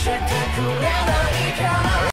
spectacular.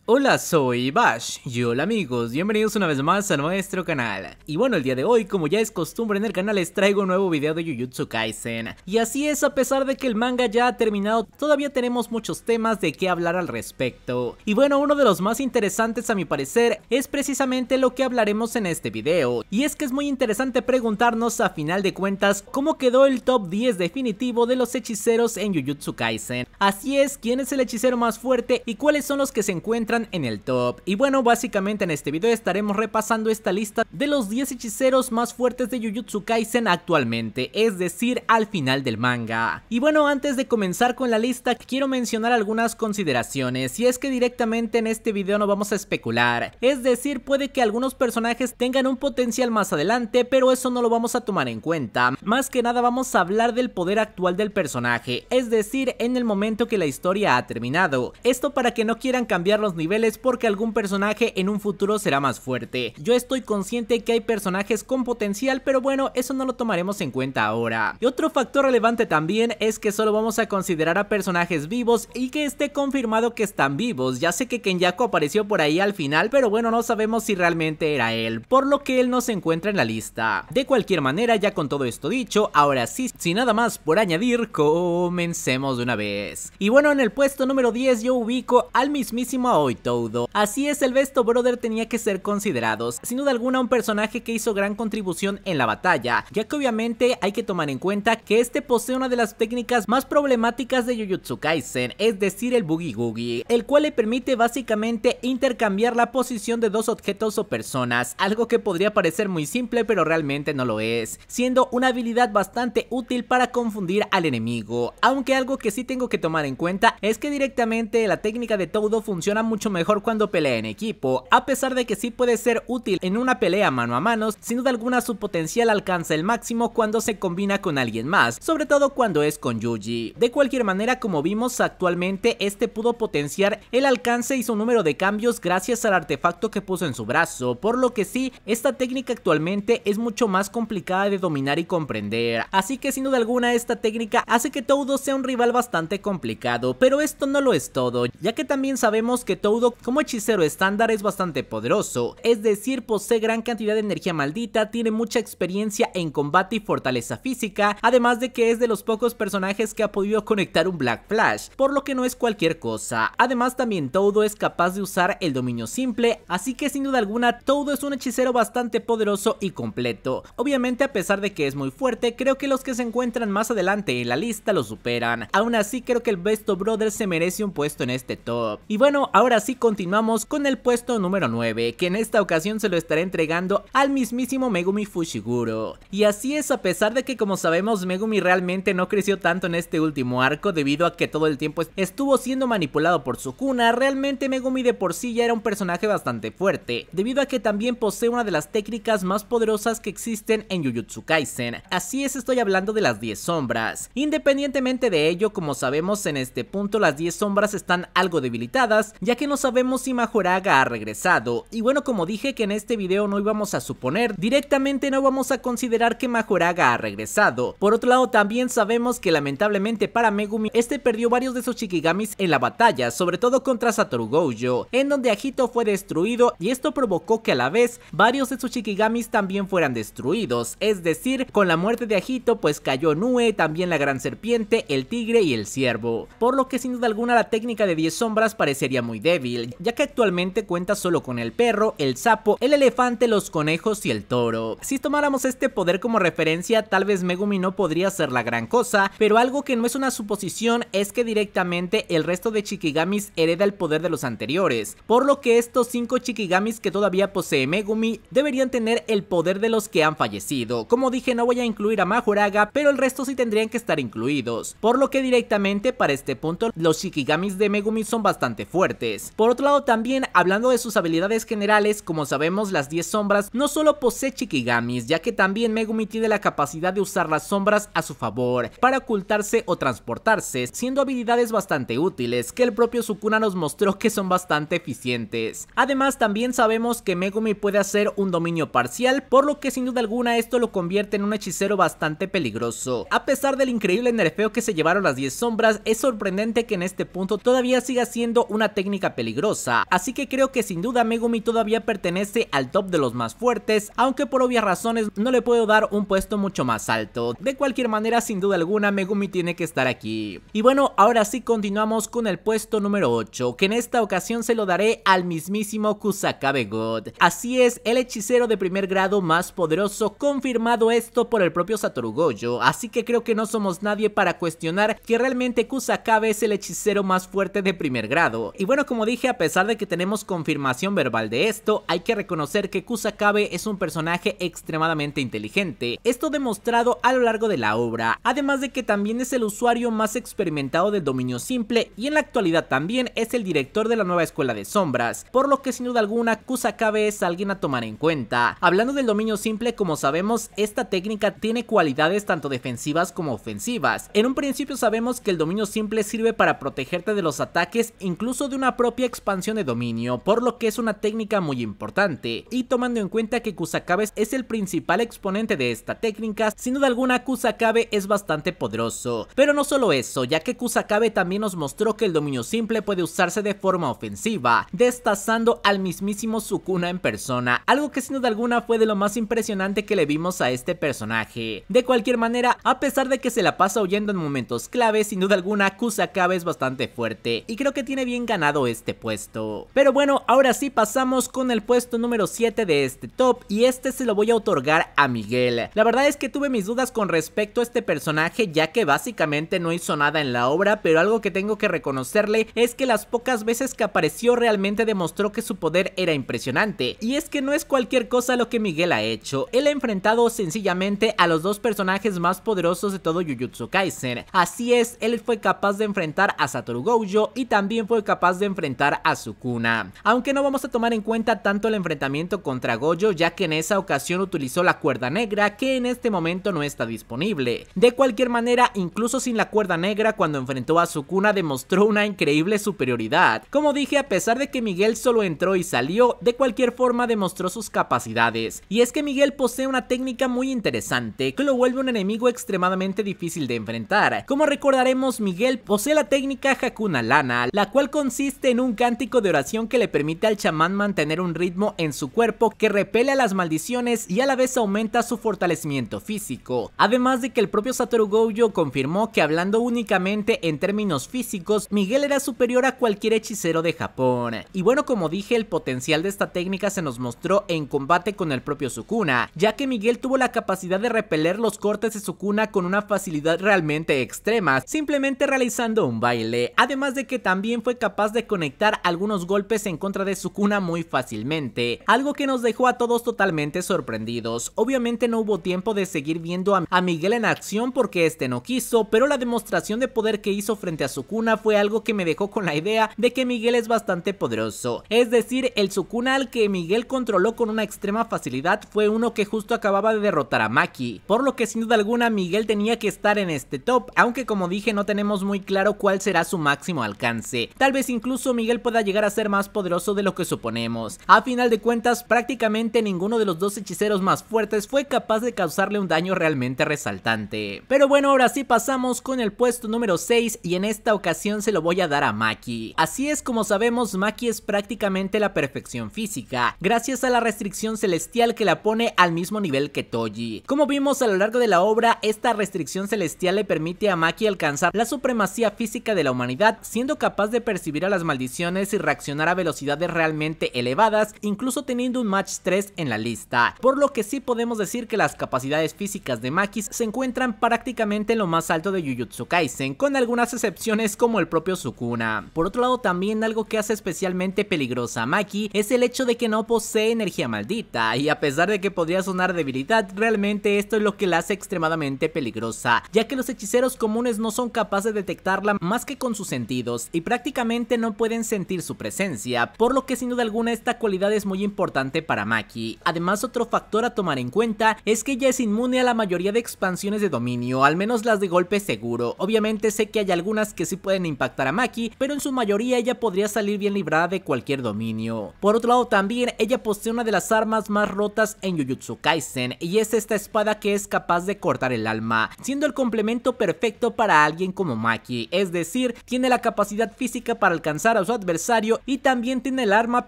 Hola, soy Bash y hola amigos, bienvenidos una vez más a nuestro canal. Y bueno, el día de hoy, como ya es costumbre en el canal, les traigo un nuevo video de Jujutsu Kaisen. Y así es, a pesar de que el manga ya ha terminado, todavía tenemos muchos temas de qué hablar al respecto. Y bueno, uno de los más interesantes a mi parecer es precisamente lo que hablaremos en este video. Y es que es muy interesante preguntarnos a final de cuentas cómo quedó el top 10 definitivo de los hechiceros en Jujutsu Kaisen. Así es, quién es el hechicero más fuerte y cuáles son los que se encuentran en el top. Y bueno, básicamente en este video estaremos repasando esta lista de los 10 hechiceros más fuertes de Jujutsu Kaisen actualmente, es decir, al final del manga. Y bueno, antes de comenzar con la lista, quiero mencionar algunas consideraciones, y es que directamente en este video no vamos a especular, es decir, puede que algunos personajes tengan un potencial más adelante, pero eso no lo vamos a tomar en cuenta. Más que nada vamos a hablar del poder actual del personaje, es decir, en el momento que la historia ha terminado. Esto para que no quieran cambiar los porque algún personaje en un futuro será más fuerte. Yo estoy consciente que hay personajes con potencial, pero bueno, eso no lo tomaremos en cuenta ahora. Y otro factor relevante también es que solo vamos a considerar a personajes vivos y que esté confirmado que están vivos. Ya sé que Kenyako apareció por ahí al final, pero bueno, no sabemos si realmente era él, por lo que él no se encuentra en la lista. De cualquier manera, ya con todo esto dicho, ahora sí, sin nada más por añadir, comencemos de una vez. Y bueno, en el puesto número 10 yo ubico al mismísimo Aoi todo. Así es, el Besto Brother tenía que ser considerados, sin duda alguna un personaje que hizo gran contribución en la batalla, ya que obviamente hay que tomar en cuenta que este posee una de las técnicas más problemáticas de Jujutsu Kaisen, es decir el Boogie Googie, el cual le permite básicamente intercambiar la posición de dos objetos o personas, algo que podría parecer muy simple pero realmente no lo es, siendo una habilidad bastante útil para confundir al enemigo, aunque algo que sí tengo que tomar en cuenta es que directamente la técnica de Todo funciona mucho mejor cuando pelea en equipo, a pesar de que sí puede ser útil en una pelea mano a mano, sin duda alguna su potencial alcanza el máximo cuando se combina con alguien más, sobre todo cuando es con Yuji. De cualquier manera, como vimos actualmente, este pudo potenciar el alcance y su número de cambios gracias al artefacto que puso en su brazo, por lo que sí, esta técnica actualmente es mucho más complicada de dominar y comprender, así que sin duda alguna esta técnica hace que Todo sea un rival bastante complicado, pero esto no lo es todo, ya que también sabemos que Todo como hechicero estándar es bastante poderoso, es decir, posee gran cantidad de energía maldita, tiene mucha experiencia en combate y fortaleza física, además de que es de los pocos personajes que ha podido conectar un Black Flash, por lo que no es cualquier cosa. Además también Todo es capaz de usar el dominio simple, así que sin duda alguna Todo es un hechicero bastante poderoso y completo. Obviamente a pesar de que es muy fuerte, creo que los que se encuentran más adelante en la lista lo superan. Aún así creo que el Besto Brother se merece un puesto en este top. Y bueno, ahora Así continuamos con el puesto número 9, que en esta ocasión se lo estaré entregando al mismísimo Megumi Fushiguro. Y así es, a pesar de que como sabemos Megumi realmente no creció tanto en este último arco debido a que todo el tiempo estuvo siendo manipulado por su cuna, realmente Megumi de por sí ya era un personaje bastante fuerte, debido a que también posee una de las técnicas más poderosas que existen en Jujutsu Kaisen. Así es, estoy hablando de las 10 sombras. Independientemente de ello, como sabemos en este punto las 10 sombras están algo debilitadas, ya que no sabemos si Majoraga ha regresado. Y bueno, como dije que en este video no íbamos a suponer, directamente no vamos a considerar que Majoraga ha regresado. Por otro lado, también sabemos que lamentablemente para Megumi, este perdió varios de sus Shikigamis en la batalla, sobre todo contra Satoru Gojo, en donde Ajito fue destruido y esto provocó que a la vez varios de sus Shikigamis también fueran destruidos. Es decir, con la muerte de Ajito pues cayó Nue, también la gran serpiente, el tigre y el ciervo. Por lo que sin duda alguna la técnica de 10 sombras parecería muy débil ya que actualmente cuenta solo con el perro, el sapo, el elefante, los conejos y el toro. Si tomáramos este poder como referencia, tal vez Megumi no podría ser la gran cosa, pero algo que no es una suposición es que directamente el resto de Shikigamis hereda el poder de los anteriores, por lo que estos 5 Shikigamis que todavía posee Megumi deberían tener el poder de los que han fallecido. Como dije, no voy a incluir a Majoraga, pero el resto sí tendrían que estar incluidos, por lo que directamente para este punto los Shikigamis de Megumi son bastante fuertes. Por otro lado también, hablando de sus habilidades generales, como sabemos las 10 sombras no solo posee Shikigamis, ya que también Megumi tiene la capacidad de usar las sombras a su favor, para ocultarse o transportarse, siendo habilidades bastante útiles, que el propio Sukuna nos mostró que son bastante eficientes. Además también sabemos que Megumi puede hacer un dominio parcial, por lo que sin duda alguna esto lo convierte en un hechicero bastante peligroso. A pesar del increíble nerfeo que se llevaron las 10 sombras, es sorprendente que en este punto todavía siga siendo una técnica peligrosa, así que creo que sin duda Megumi todavía pertenece al top de los más fuertes, aunque por obvias razones no le puedo dar un puesto mucho más alto. De cualquier manera, sin duda alguna, Megumi tiene que estar aquí. Y bueno, ahora sí continuamos con el puesto número 8, que en esta ocasión se lo daré al mismísimo Kusakabe God. Así es, el hechicero de primer grado más poderoso, confirmado esto por el propio Satoru Gojo, así que creo que no somos nadie para cuestionar que realmente Kusakabe es el hechicero más fuerte de primer grado. Y bueno, como dije, a pesar de que tenemos confirmación verbal de esto, hay que reconocer que Kusakabe es un personaje extremadamente inteligente, esto demostrado a lo largo de la obra, además de que también es el usuario más experimentado del dominio simple y en la actualidad también es el director de la nueva escuela de sombras, por lo que sin duda alguna Kusakabe es alguien a tomar en cuenta. Hablando del dominio simple, como sabemos, esta técnica tiene cualidades tanto defensivas como ofensivas. En un principio sabemos que el dominio simple sirve para protegerte de los ataques incluso de una propia expansión de dominio, por lo que es una técnica muy importante, y tomando en cuenta que Kusakabe es el principal exponente de esta técnica, sin duda alguna Kusakabe es bastante poderoso. Pero no solo eso, ya que Kusakabe también nos mostró que el dominio simple puede usarse de forma ofensiva, destazando al mismísimo Sukuna en persona, algo que sin duda alguna fue de lo más impresionante que le vimos a este personaje. De cualquier manera, a pesar de que se la pasa huyendo en momentos clave, sin duda alguna Kusakabe es bastante fuerte, y creo que tiene bien ganado este este puesto. Pero bueno, ahora sí pasamos con el puesto número 7 de este top y este se lo voy a otorgar a Miguel. La verdad es que tuve mis dudas con respecto a este personaje ya que básicamente no hizo nada en la obra, pero algo que tengo que reconocerle es que las pocas veces que apareció realmente demostró que su poder era impresionante. Y es que no es cualquier cosa lo que Miguel ha hecho, él ha enfrentado sencillamente a los dos personajes más poderosos de todo Jujutsu Kaisen. Así es, él fue capaz de enfrentar a Satoru Gojo y también fue capaz de enfrentar a a Sukuna. Aunque no vamos a tomar en cuenta tanto el enfrentamiento contra Goyo, ya que en esa ocasión utilizó la cuerda negra que en este momento no está disponible. De cualquier manera, incluso sin la cuerda negra cuando enfrentó a Sukuna demostró una increíble superioridad. Como dije, a pesar de que Miguel solo entró y salió, de cualquier forma demostró sus capacidades. Y es que Miguel posee una técnica muy interesante que lo vuelve un enemigo extremadamente difícil de enfrentar. Como recordaremos, Miguel posee la técnica Hakuna Lana, la cual consiste en un cántico de oración que le permite al chamán mantener un ritmo en su cuerpo que repele a las maldiciones y a la vez aumenta su fortalecimiento físico. Además de que el propio Satoru Gojo confirmó que hablando únicamente en términos físicos, Miguel era superior a cualquier hechicero de Japón. Y bueno, como dije, el potencial de esta técnica se nos mostró en combate con el propio Sukuna, ya que Miguel tuvo la capacidad de repeler los cortes de Sukuna con una facilidad realmente extrema, simplemente realizando un baile, además de que también fue capaz de conectar algunos golpes en contra de Sukuna muy fácilmente, algo que nos dejó a todos totalmente sorprendidos. Obviamente no hubo tiempo de seguir viendo a, Miguel en acción porque este no quiso, pero la demostración de poder que hizo frente a Sukuna fue algo que me dejó con la idea de que Miguel es bastante poderoso. Es decir, el Sukuna al que Miguel controló con una extrema facilidad fue uno que justo acababa de derrotar a Maki, por lo que sin duda alguna Miguel tenía que estar en este top, aunque como dije no tenemos muy claro cuál será su máximo alcance. Tal vez incluso Miguel pueda llegar a ser más poderoso de lo que suponemos. A final de cuentas, prácticamente ninguno de los dos hechiceros más fuertes fue capaz de causarle un daño realmente resaltante. Pero bueno, ahora sí pasamos con el puesto número 6 y en esta ocasión se lo voy a dar a Maki. Así es como sabemos, Maki es prácticamente la perfección física, gracias a la restricción celestial que la pone al mismo nivel que Toji. Como vimos a lo largo de la obra, esta restricción celestial le permite a Maki alcanzar la supremacía física de la humanidad, siendo capaz de percibir a las maldiciones y reaccionar a velocidades realmente elevadas, incluso teniendo un match 3 en la lista, por lo que sí podemos decir que las capacidades físicas de Makis se encuentran prácticamente en lo más alto de yujutsu Kaisen, con algunas excepciones como el propio Sukuna. Por otro lado también algo que hace especialmente peligrosa a Maki es el hecho de que no posee energía maldita, y a pesar de que podría sonar debilidad, realmente esto es lo que la hace extremadamente peligrosa, ya que los hechiceros comunes no son capaces de detectarla más que con sus sentidos, y prácticamente no pueden sentir su presencia, por lo que sin duda alguna esta cualidad es muy importante para Maki. Además otro factor a tomar en cuenta es que ella es inmune a la mayoría de expansiones de dominio, al menos las de golpe seguro. Obviamente sé que hay algunas que sí pueden impactar a Maki, pero en su mayoría ella podría salir bien librada de cualquier dominio. Por otro lado también ella posee una de las armas más rotas en Jujutsu Kaisen y es esta espada que es capaz de cortar el alma, siendo el complemento perfecto para alguien como Maki, es decir, tiene la capacidad física para alcanzar a su adversario y también tiene el arma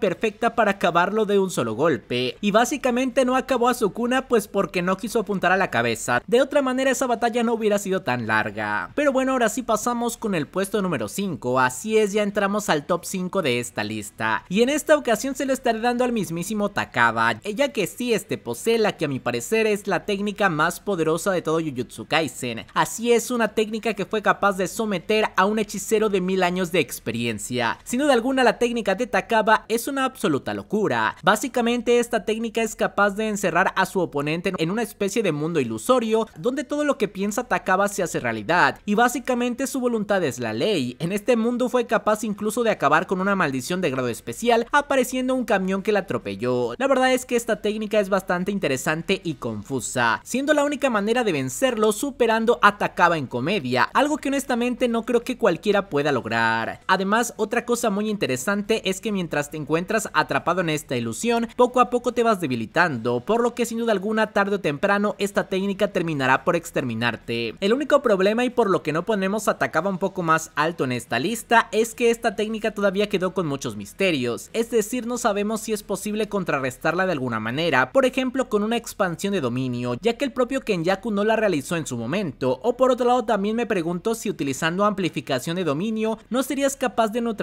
perfecta para acabarlo de un solo golpe. Y básicamente no acabó a su cuna, pues porque no quiso apuntar a la cabeza, de otra manera esa batalla no hubiera sido tan larga. Pero bueno, ahora sí pasamos con el puesto número 5, así es, ya entramos al top 5 de esta lista. Y en esta ocasión se lo estaré dando al mismísimo Takaba, ya que sí este posee la que a mi parecer es la técnica más poderosa de todo Jujutsu Kaisen. Así es, una técnica que fue capaz de someter a un hechicero de mil años de experiencia. Sin duda alguna la técnica de Takaba es una absoluta locura. Básicamente esta técnica es capaz de encerrar a su oponente en una especie de mundo ilusorio donde todo lo que piensa Takaba se hace realidad y básicamente su voluntad es la ley. En este mundo fue capaz incluso de acabar con una maldición de grado especial apareciendo un camión que la atropelló. La verdad es que esta técnica es bastante interesante y confusa, siendo la única manera de vencerlo superando a Takaba en comedia, algo que honestamente no creo que cualquiera pueda lograr. Además, otra cosa muy interesante es que mientras te encuentras atrapado en esta ilusión, poco a poco te vas debilitando, por lo que sin duda alguna tarde o temprano esta técnica terminará por exterminarte. El único problema y por lo que no ponemos atacaba un poco más alto en esta lista es que esta técnica todavía quedó con muchos misterios, es decir no sabemos si es posible contrarrestarla de alguna manera, por ejemplo con una expansión de dominio, ya que el propio Kenyaku no la realizó en su momento, o por otro lado también me pregunto si utilizando amplificación de dominio no serías capaz de neutralizar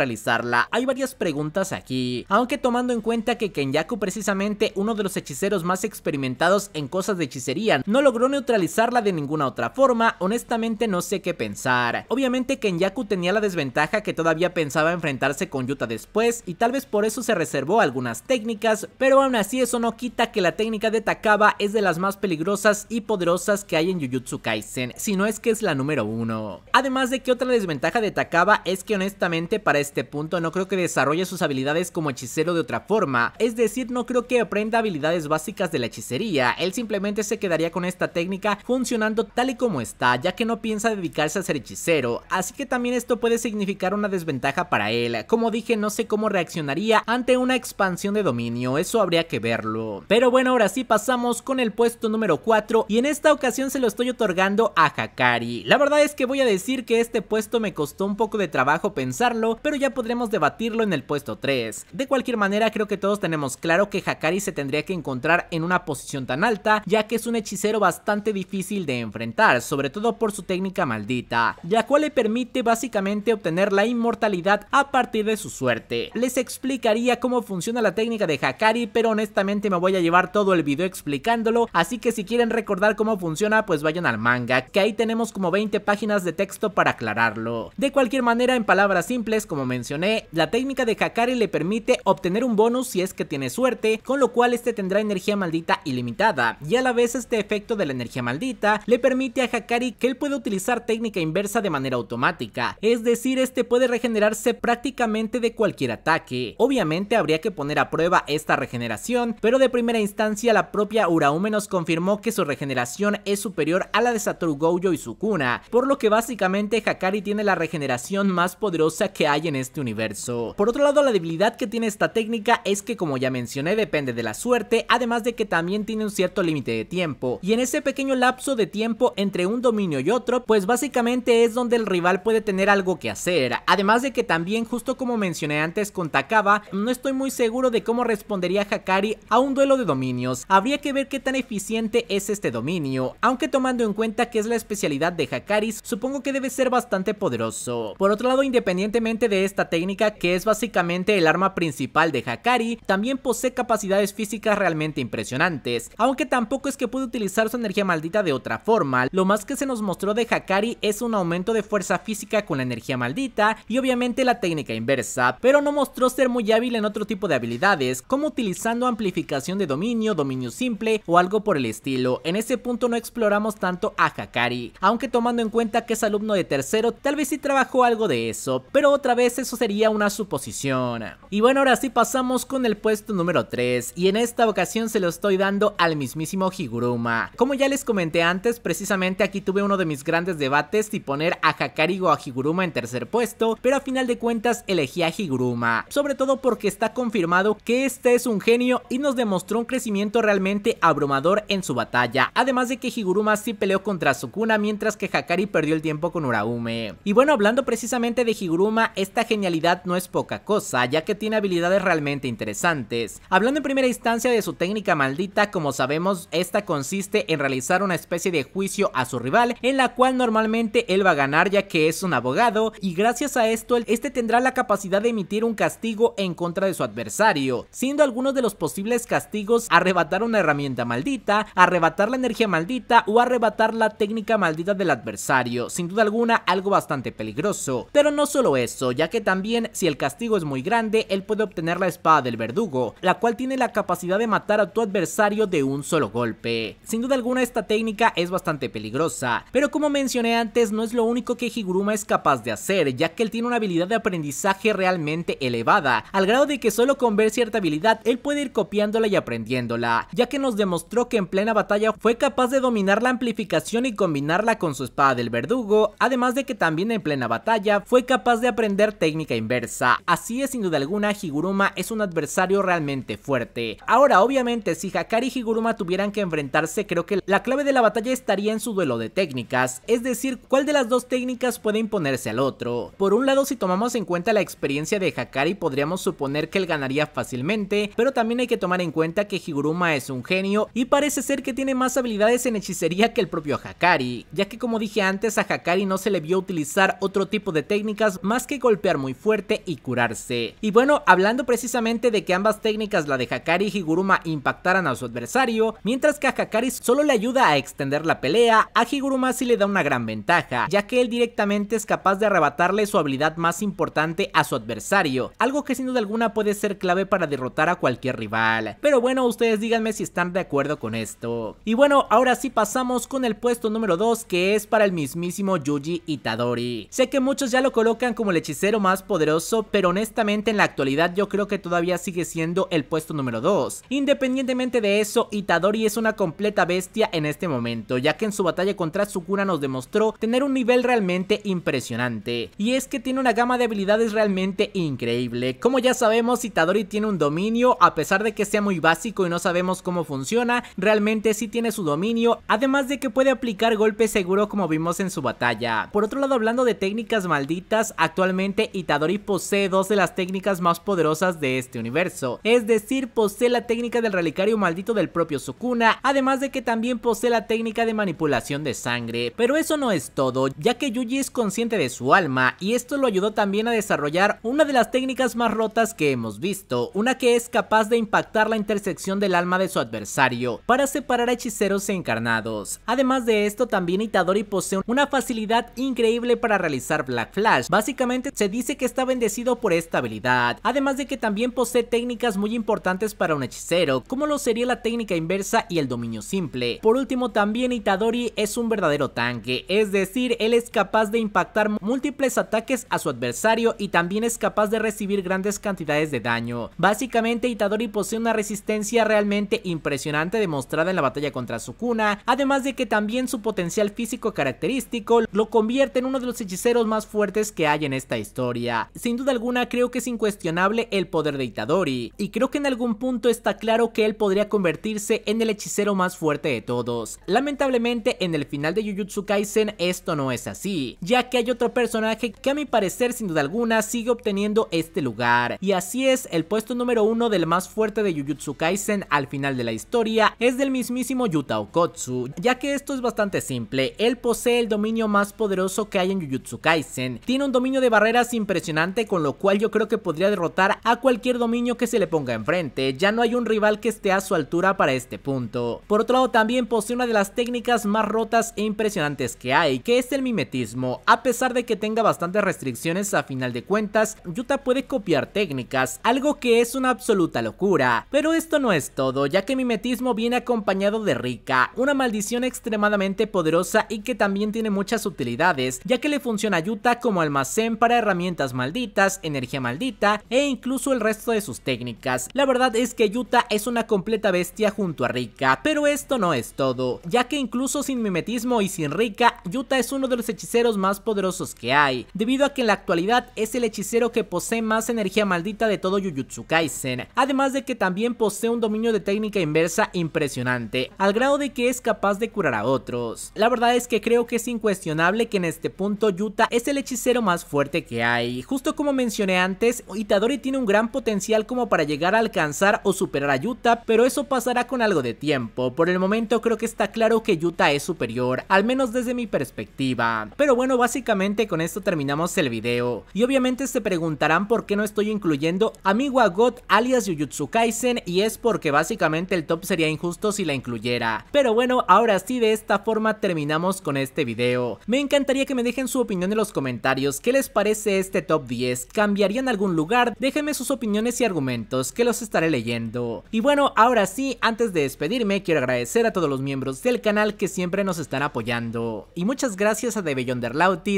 hay varias preguntas aquí, aunque tomando en cuenta que Kenyaku precisamente uno de los hechiceros más experimentados en cosas de hechicería, no logró neutralizarla de ninguna otra forma, honestamente no sé qué pensar. Obviamente Kenyaku tenía la desventaja que todavía pensaba enfrentarse con Yuta después y tal vez por eso se reservó algunas técnicas, pero aún así eso no quita que la técnica de Takaba es de las más peligrosas y poderosas que hay en Jujutsu Kaisen, si no es que es la número uno. Además de que otra desventaja de Takaba es que honestamente para este punto no creo que desarrolle sus habilidades como hechicero de otra forma, es decir, no creo que aprenda habilidades básicas de la hechicería, él simplemente se quedaría con esta técnica funcionando tal y como está, ya que no piensa dedicarse a ser hechicero, así que también esto puede significar una desventaja para él, como dije no sé cómo reaccionaría ante una expansión de dominio, eso habría que verlo. Pero bueno, ahora sí pasamos con el puesto número 4 y en esta ocasión se lo estoy otorgando a Hakari. La verdad es que voy a decir que este puesto me costó un poco de trabajo pensarlo, pero ya podremos debatirlo en el puesto 3. De cualquier manera, creo que todos tenemos claro que Hakari se tendría que encontrar en una posición tan alta, ya que es un hechicero bastante difícil de enfrentar, sobre todo por su técnica maldita, la cual le permite básicamente obtener la inmortalidad a partir de su suerte. Les explicaría cómo funciona la técnica de Hakari, pero honestamente me voy a llevar todo el video explicándolo, así que si quieren recordar cómo funciona, pues vayan al manga, que ahí tenemos como 20 páginas de texto para aclararlo. De cualquier manera, en palabras simples, como mencioné, la técnica de Hakari le permite obtener un bonus si es que tiene suerte, con lo cual este tendrá energía maldita ilimitada, y a la vez este efecto de la energía maldita le permite a Hakari que él puede utilizar técnica inversa de manera automática, es decir, este puede regenerarse prácticamente de cualquier ataque. Obviamente habría que poner a prueba esta regeneración, pero de primera instancia la propia Uraume nos confirmó que su regeneración es superior a la de Satoru Gojo y Sukuna, por lo que básicamente Hakari tiene la regeneración más poderosa que hay en este este universo. Por otro lado, la debilidad que tiene esta técnica es que como ya mencioné depende de la suerte, además de que también tiene un cierto límite de tiempo, y en ese pequeño lapso de tiempo entre un dominio y otro, pues básicamente es donde el rival puede tener algo que hacer, además de que también justo como mencioné antes con Takaba, no estoy muy seguro de cómo respondería Hakari a un duelo de dominios, habría que ver qué tan eficiente es este dominio, aunque tomando en cuenta que es la especialidad de Hakari, supongo que debe ser bastante poderoso. Por otro lado, independientemente de esta técnica que es básicamente el arma principal de Hakari, también posee capacidades físicas realmente impresionantes, aunque tampoco es que puede utilizar su energía maldita de otra forma, lo más que se nos mostró de Hakari es un aumento de fuerza física con la energía maldita y obviamente la técnica inversa, pero no mostró ser muy hábil en otro tipo de habilidades, como utilizando amplificación de dominio, dominio simple o algo por el estilo, en ese punto no exploramos tanto a Hakari, aunque tomando en cuenta que es alumno de tercero, tal vez sí trabajó algo de eso, pero otra vez eso sería una suposición. Y bueno, ahora sí pasamos con el puesto número 3 y en esta ocasión se lo estoy dando al mismísimo Higuruma. Como ya les comenté antes, precisamente aquí tuve uno de mis grandes debates si poner a Hakari o a Higuruma en tercer puesto, pero a final de cuentas elegí a Higuruma, sobre todo porque está confirmado que este es un genio y nos demostró un crecimiento realmente abrumador en su batalla, además de que Higuruma sí peleó contra Sukuna mientras que Hakari perdió el tiempo con Uraume. Y bueno, hablando precisamente de Higuruma, esta genialidad no es poca cosa, ya que tiene habilidades realmente interesantes. Hablando en primera instancia de su técnica maldita, como sabemos, esta consiste en realizar una especie de juicio a su rival, en la cual normalmente él va a ganar ya que es un abogado, y gracias a esto, este tendrá la capacidad de emitir un castigo en contra de su adversario, siendo algunos de los posibles castigos arrebatar una herramienta maldita, arrebatar la energía maldita o arrebatar la técnica maldita del adversario, sin duda alguna algo bastante peligroso. Pero no solo eso, ya que también, si el castigo es muy grande, él puede obtener la espada del verdugo, la cual tiene la capacidad de matar a tu adversario de un solo golpe. Sin duda alguna esta técnica es bastante peligrosa, pero como mencioné antes no es lo único que Higuruma es capaz de hacer, ya que él tiene una habilidad de aprendizaje realmente elevada, al grado de que solo con ver cierta habilidad él puede ir copiándola y aprendiéndola, ya que nos demostró que en plena batalla fue capaz de dominar la amplificación y combinarla con su espada del verdugo, además de que también en plena batalla fue capaz de aprender técnicas técnica inversa. Así es, sin duda alguna, Higuruma es un adversario realmente fuerte. Ahora, obviamente, si Hakari y Higuruma tuvieran que enfrentarse, creo que la clave de la batalla estaría en su duelo de técnicas, es decir, cuál de las dos técnicas puede imponerse al otro. Por un lado, si tomamos en cuenta la experiencia de Hakari, podríamos suponer que él ganaría fácilmente, pero también hay que tomar en cuenta que Higuruma es un genio y parece ser que tiene más habilidades en hechicería que el propio Hakari, ya que como dije antes, a Hakari no se le vio utilizar otro tipo de técnicas más que golpear muy fuerte y curarse. Y bueno, hablando precisamente de que ambas técnicas, la de Hakari y Higuruma, impactaran a su adversario, mientras que a Hakari solo le ayuda a extender la pelea, a Higuruma sí le da una gran ventaja, ya que él directamente es capaz de arrebatarle su habilidad más importante a su adversario, algo que sin duda alguna puede ser clave para derrotar a cualquier rival. Pero bueno, ustedes díganme si están de acuerdo con esto. Y bueno, ahora sí pasamos con el puesto número 2 que es para el mismísimo Yuji Itadori. Sé que muchos ya lo colocan como el hechicero más poderoso, pero honestamente en la actualidad yo creo que todavía sigue siendo el puesto número 2. Independientemente de eso, Itadori es una completa bestia en este momento, ya que en su batalla contra Sukuna nos demostró tener un nivel realmente impresionante. Y es que tiene una gama de habilidades realmente increíble. Como ya sabemos, Itadori tiene un dominio, a pesar de que sea muy básico y no sabemos cómo funciona, realmente sí tiene su dominio, además de que puede aplicar golpes seguro como vimos en su batalla. Por otro lado, hablando de técnicas malditas, actualmente Itadori Itadori posee dos de las técnicas más poderosas de este universo, es decir, posee la técnica del relicario maldito del propio Sukuna, además de que también posee la técnica de manipulación de sangre. Pero eso no es todo, ya que Yuji es consciente de su alma y esto lo ayudó también a desarrollar una de las técnicas más rotas que hemos visto, una que es capaz de impactar la intersección del alma de su adversario para separar a hechiceros encarnados. Además de esto, también Itadori posee una facilidad increíble para realizar Black Flash. Básicamente se dice que está bendecido por esta habilidad, además de que también posee técnicas muy importantes para un hechicero, como lo sería la técnica inversa y el dominio simple. Por último también Itadori es un verdadero tanque, es decir, él es capaz de impactar múltiples ataques a su adversario y también es capaz de recibir grandes cantidades de daño. Básicamente Itadori posee una resistencia realmente impresionante demostrada en la batalla contra Sukuna, además de que también su potencial físico característico lo convierte en uno de los hechiceros más fuertes que hay en esta historia. Sin duda alguna creo que es incuestionable el poder de Itadori, y creo que en algún punto está claro que él podría convertirse en el hechicero más fuerte de todos. Lamentablemente en el final de Jujutsu Kaisen esto no es así, ya que hay otro personaje que a mi parecer sin duda alguna sigue obteniendo este lugar, y así es el puesto número uno del más fuerte de Jujutsu Kaisen al final de la historia es del mismísimo Yuta Okotsu, ya que esto es bastante simple, él posee el dominio más poderoso que hay en Jujutsu Kaisen, tiene un dominio de barreras impresionante impresionante con lo cual yo creo que podría derrotar a cualquier dominio que se le ponga enfrente, ya no hay un rival que esté a su altura para este punto. Por otro lado también posee una de las técnicas más rotas e impresionantes que hay, que es el mimetismo, a pesar de que tenga bastantes restricciones a final de cuentas, Yuta puede copiar técnicas, algo que es una absoluta locura. Pero esto no es todo, ya que mimetismo viene acompañado de Rika, una maldición extremadamente poderosa y que también tiene muchas utilidades, ya que le funciona a Yuta como almacén para herramientas malditas, energía maldita e incluso el resto de sus técnicas. La verdad es que Yuta es una completa bestia junto a Rika, pero esto no es todo, ya que incluso sin mimetismo y sin Rika, Yuta es uno de los hechiceros más poderosos que hay, debido a que en la actualidad es el hechicero que posee más energía maldita de todo Jujutsu Kaisen, además de que también posee un dominio de técnica inversa impresionante, al grado de que es capaz de curar a otros. La verdad es que creo que es incuestionable que en este punto Yuta es el hechicero más fuerte que hay, justo como mencioné antes, Itadori tiene un gran potencial como para llegar a alcanzar o superar a Yuta, pero eso pasará con algo de tiempo. Por el momento creo que está claro que Yuta es superior, al menos desde mi perspectiva. Pero bueno, básicamente con esto terminamos el video. Y obviamente se preguntarán por qué no estoy incluyendo a Miwa alias Jujutsu Kaisen y es porque básicamente el top sería injusto si la incluyera. Pero bueno, ahora sí de esta forma terminamos con este video. Me encantaría que me dejen su opinión en los comentarios, ¿qué les parece este este top 10? ¿Cambiarían algún lugar? Déjenme sus opiniones y argumentos que los estaré leyendo. Y bueno, ahora sí, antes de despedirme quiero agradecer a todos los miembros del canal que siempre nos están apoyando. Y muchas gracias a The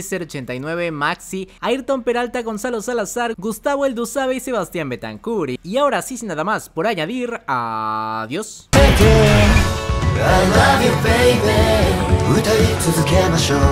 ser 89 Maxi, Ayrton Peralta, Gonzalo Salazar, Gustavo El y Sebastián Betancuri. Y ahora sí, sin nada más por añadir, adiós.